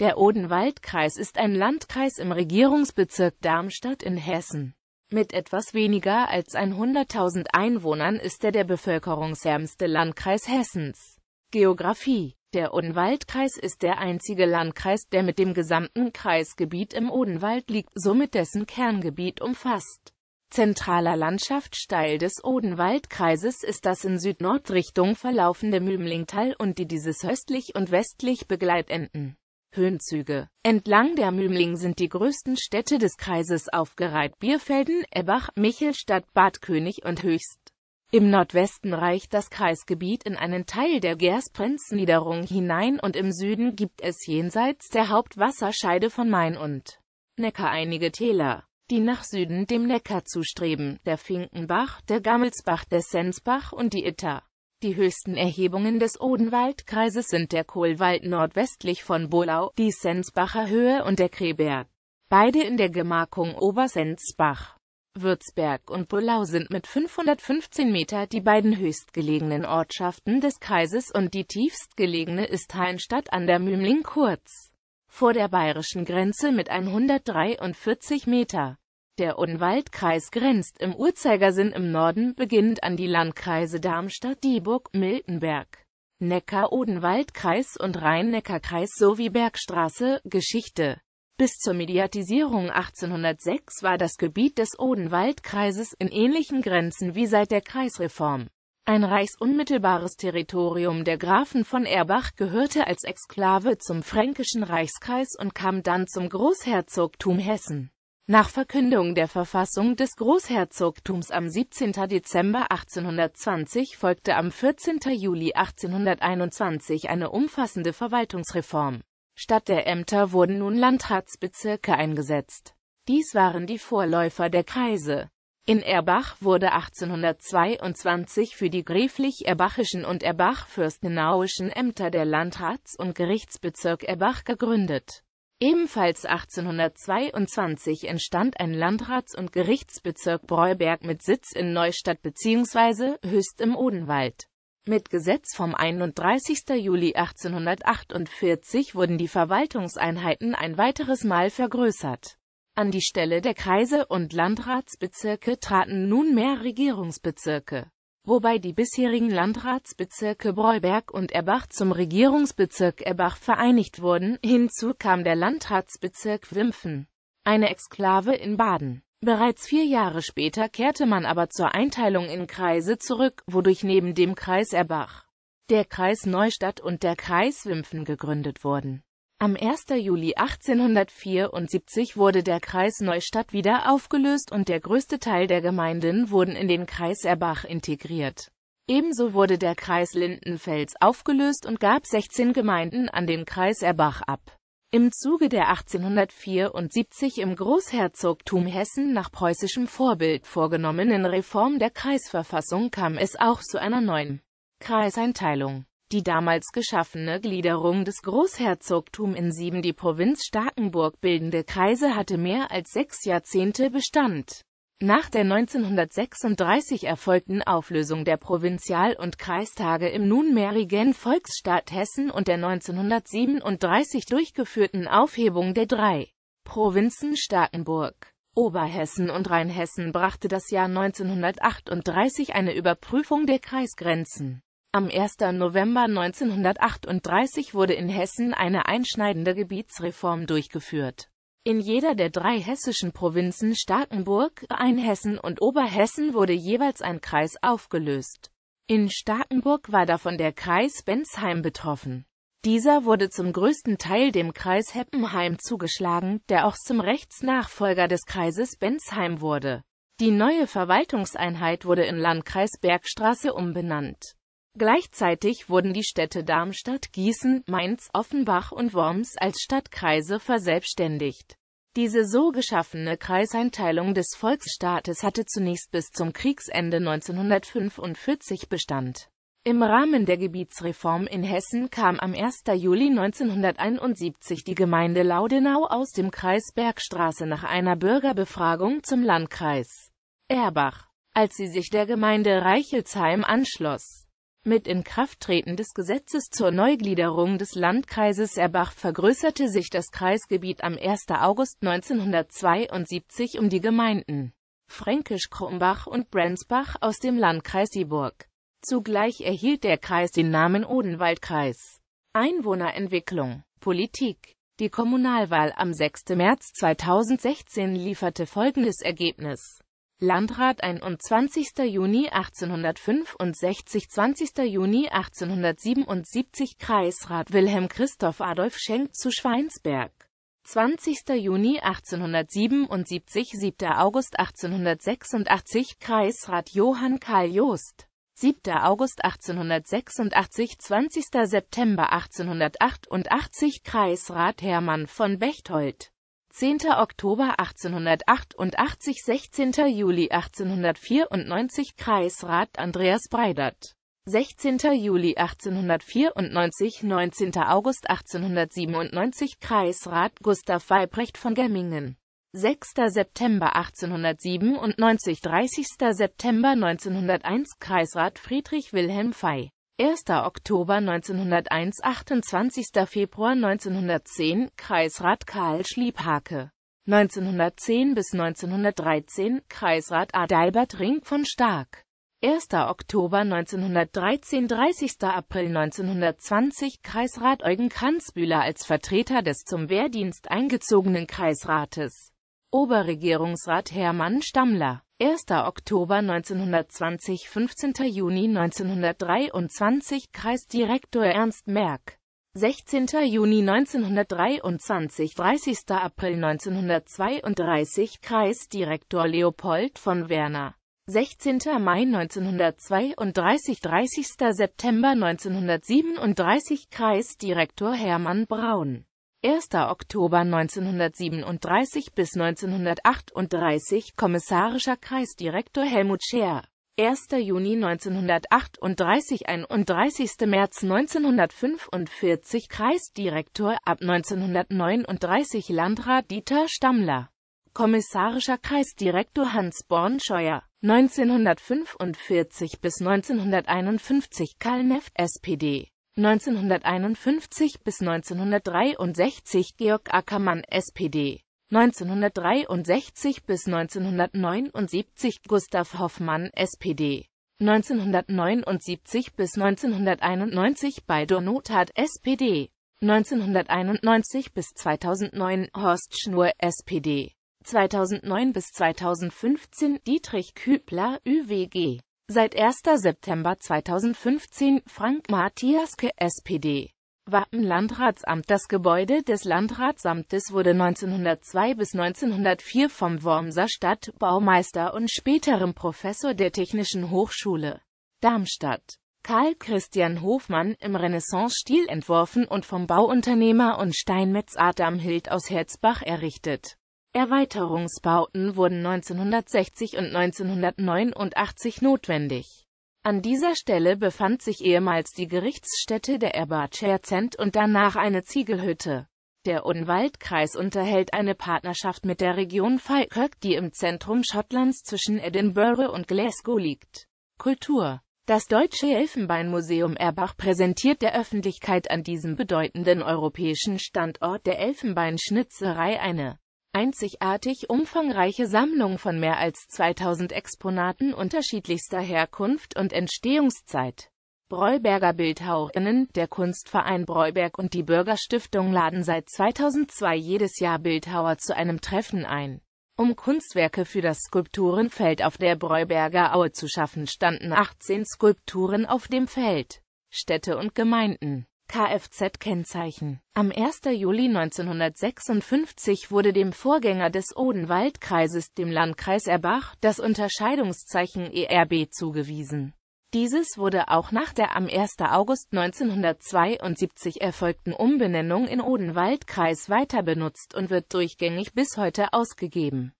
Der Odenwaldkreis ist ein Landkreis im Regierungsbezirk Darmstadt in Hessen. Mit etwas weniger als 100.000 Einwohnern ist er der bevölkerungsärmste Landkreis Hessens. Geografie Der Odenwaldkreis ist der einzige Landkreis, der mit dem gesamten Kreisgebiet im Odenwald liegt, somit dessen Kerngebiet umfasst. Zentraler Landschaftsteil des Odenwaldkreises ist das in Süd-Nord-Richtung verlaufende Mümlingtal und die dieses östlich und westlich begleitenden. Höhenzüge. Entlang der Mümling sind die größten Städte des Kreises aufgereiht Bierfelden, Ebbach, Michelstadt, Bad König und Höchst. Im Nordwesten reicht das Kreisgebiet in einen Teil der Gersprenzniederung hinein und im Süden gibt es jenseits der Hauptwasserscheide von Main und Neckar einige Täler, die nach Süden dem Neckar zustreben, der Finkenbach, der Gammelsbach, der Sensbach und die Itter. Die höchsten Erhebungen des Odenwaldkreises sind der Kohlwald nordwestlich von Bolau, die Sensbacher Höhe und der Kreberg. Beide in der Gemarkung Obersensbach. Würzberg und Bolau sind mit 515 Meter die beiden höchstgelegenen Ortschaften des Kreises und die tiefstgelegene ist Heinstadt an der Mümling kurz vor der bayerischen Grenze mit 143 Meter. Der Unwaldkreis grenzt im Uhrzeigersinn im Norden, beginnend an die Landkreise Darmstadt, Dieburg, Miltenberg, neckar odenwaldkreis und Rhein-Neckar-Kreis sowie Bergstraße, Geschichte. Bis zur Mediatisierung 1806 war das Gebiet des Odenwaldkreises in ähnlichen Grenzen wie seit der Kreisreform. Ein reichsunmittelbares Territorium der Grafen von Erbach gehörte als Exklave zum Fränkischen Reichskreis und kam dann zum Großherzogtum Hessen. Nach Verkündung der Verfassung des Großherzogtums am 17. Dezember 1820 folgte am 14. Juli 1821 eine umfassende Verwaltungsreform. Statt der Ämter wurden nun Landratsbezirke eingesetzt. Dies waren die Vorläufer der Kreise. In Erbach wurde 1822 für die gräflich-erbachischen und erbach-fürstenauischen Ämter der Landrats- und Gerichtsbezirk Erbach gegründet. Ebenfalls 1822 entstand ein Landrats- und Gerichtsbezirk Breuberg mit Sitz in Neustadt bzw. Höchst im Odenwald. Mit Gesetz vom 31. Juli 1848 wurden die Verwaltungseinheiten ein weiteres Mal vergrößert. An die Stelle der Kreise und Landratsbezirke traten nunmehr Regierungsbezirke wobei die bisherigen Landratsbezirke Breuberg und Erbach zum Regierungsbezirk Erbach vereinigt wurden, hinzu kam der Landratsbezirk Wimpfen, eine Exklave in Baden. Bereits vier Jahre später kehrte man aber zur Einteilung in Kreise zurück, wodurch neben dem Kreis Erbach der Kreis Neustadt und der Kreis Wimpfen gegründet wurden. Am 1. Juli 1874 wurde der Kreis Neustadt wieder aufgelöst und der größte Teil der Gemeinden wurden in den Kreis Erbach integriert. Ebenso wurde der Kreis Lindenfels aufgelöst und gab 16 Gemeinden an den Kreis Erbach ab. Im Zuge der 1874 im Großherzogtum Hessen nach preußischem Vorbild vorgenommenen Reform der Kreisverfassung kam es auch zu einer neuen Kreiseinteilung. Die damals geschaffene Gliederung des Großherzogtums in sieben die Provinz Starkenburg bildende Kreise hatte mehr als sechs Jahrzehnte Bestand. Nach der 1936 erfolgten Auflösung der Provinzial- und Kreistage im nunmehrigen Volksstaat Hessen und der 1937 durchgeführten Aufhebung der drei Provinzen Starkenburg, Oberhessen und Rheinhessen brachte das Jahr 1938 eine Überprüfung der Kreisgrenzen am 1. November 1938 wurde in Hessen eine einschneidende Gebietsreform durchgeführt. In jeder der drei hessischen Provinzen Starkenburg, Einhessen und Oberhessen wurde jeweils ein Kreis aufgelöst. In Starkenburg war davon der Kreis Bensheim betroffen. Dieser wurde zum größten Teil dem Kreis Heppenheim zugeschlagen, der auch zum Rechtsnachfolger des Kreises Bensheim wurde. Die neue Verwaltungseinheit wurde in Landkreis Bergstraße umbenannt. Gleichzeitig wurden die Städte Darmstadt, Gießen, Mainz, Offenbach und Worms als Stadtkreise verselbstständigt. Diese so geschaffene Kreiseinteilung des Volksstaates hatte zunächst bis zum Kriegsende 1945 Bestand. Im Rahmen der Gebietsreform in Hessen kam am 1. Juli 1971 die Gemeinde Laudenau aus dem Kreis Bergstraße nach einer Bürgerbefragung zum Landkreis Erbach, als sie sich der Gemeinde Reichelsheim anschloss. Mit Inkrafttreten des Gesetzes zur Neugliederung des Landkreises Erbach vergrößerte sich das Kreisgebiet am 1. August 1972 um die Gemeinden Fränkisch Krumbach und Brenzbach aus dem Landkreis Sieburg. Zugleich erhielt der Kreis den Namen Odenwaldkreis. Einwohnerentwicklung Politik Die Kommunalwahl am 6. März 2016 lieferte folgendes Ergebnis Landrat 21. Juni 1865, 20. Juni 1877, Kreisrat Wilhelm Christoph Adolf Schenk zu Schweinsberg. 20. Juni 1877, 7. August 1886, Kreisrat Johann Karl Joost. 7. August 1886, 20. September 1888, Kreisrat Hermann von Bechtold. 10. Oktober 1888 16. Juli 1894 Kreisrat Andreas Breidert 16. Juli 1894 19. August 1897 Kreisrat Gustav Weibrecht von Gemmingen 6. September 1897 30. September 1901 Kreisrat Friedrich Wilhelm Fey 1. Oktober 1901, 28. Februar 1910, Kreisrat Karl Schliephake. 1910 bis 1913, Kreisrat Adalbert Ring von Stark. 1. Oktober 1913, 30. April 1920, Kreisrat Eugen Kranzbühler als Vertreter des zum Wehrdienst eingezogenen Kreisrates. Oberregierungsrat Hermann Stammler 1. Oktober 1920 15. Juni 1923 Kreisdirektor Ernst Merck 16. Juni 1923 30. April 1932 Kreisdirektor Leopold von Werner 16. Mai 1932 30. September 1937 Kreisdirektor Hermann Braun 1. Oktober 1937 bis 1938 kommissarischer Kreisdirektor Helmut Scheer 1. Juni 1938 31. März 1945 Kreisdirektor, ab 1939 Landrat Dieter Stammler Kommissarischer Kreisdirektor Hans Born Scheuer 1945 bis 1951 Karl Neff, SPD 1951 bis 1963 Georg Ackermann, SPD 1963 bis 1979 Gustav Hoffmann, SPD 1979 bis 1991 Baldur Notat, SPD 1991 bis 2009 Horst Schnur, SPD 2009 bis 2015 Dietrich Kübler, ÜWG Seit 1. September 2015 Frank Matthiaske SPD Wappenlandratsamt Das Gebäude des Landratsamtes wurde 1902 bis 1904 vom Wormser Stadtbaumeister und späterem Professor der Technischen Hochschule Darmstadt Karl Christian Hofmann im Renaissance-Stil entworfen und vom Bauunternehmer und Steinmetz Adam Hild aus Herzbach errichtet Erweiterungsbauten wurden 1960 und 1989 notwendig. An dieser Stelle befand sich ehemals die Gerichtsstätte der Erbacher Zent und danach eine Ziegelhütte. Der Unwaldkreis unterhält eine Partnerschaft mit der Region Falkirk, die im Zentrum Schottlands zwischen Edinburgh und Glasgow liegt. Kultur Das Deutsche Elfenbeinmuseum Erbach präsentiert der Öffentlichkeit an diesem bedeutenden europäischen Standort der Elfenbeinschnitzerei eine einzigartig umfangreiche Sammlung von mehr als 2000 Exponaten unterschiedlichster Herkunft und Entstehungszeit. Breuberger Bildhauerinnen, der Kunstverein Breuberg und die Bürgerstiftung laden seit 2002 jedes Jahr Bildhauer zu einem Treffen ein. Um Kunstwerke für das Skulpturenfeld auf der Breuberger Aue zu schaffen, standen 18 Skulpturen auf dem Feld. Städte und Gemeinden Kfz-Kennzeichen. Am 1. Juli 1956 wurde dem Vorgänger des Odenwaldkreises, dem Landkreis Erbach, das Unterscheidungszeichen ERB zugewiesen. Dieses wurde auch nach der am 1. August 1972 erfolgten Umbenennung in Odenwaldkreis weiter benutzt und wird durchgängig bis heute ausgegeben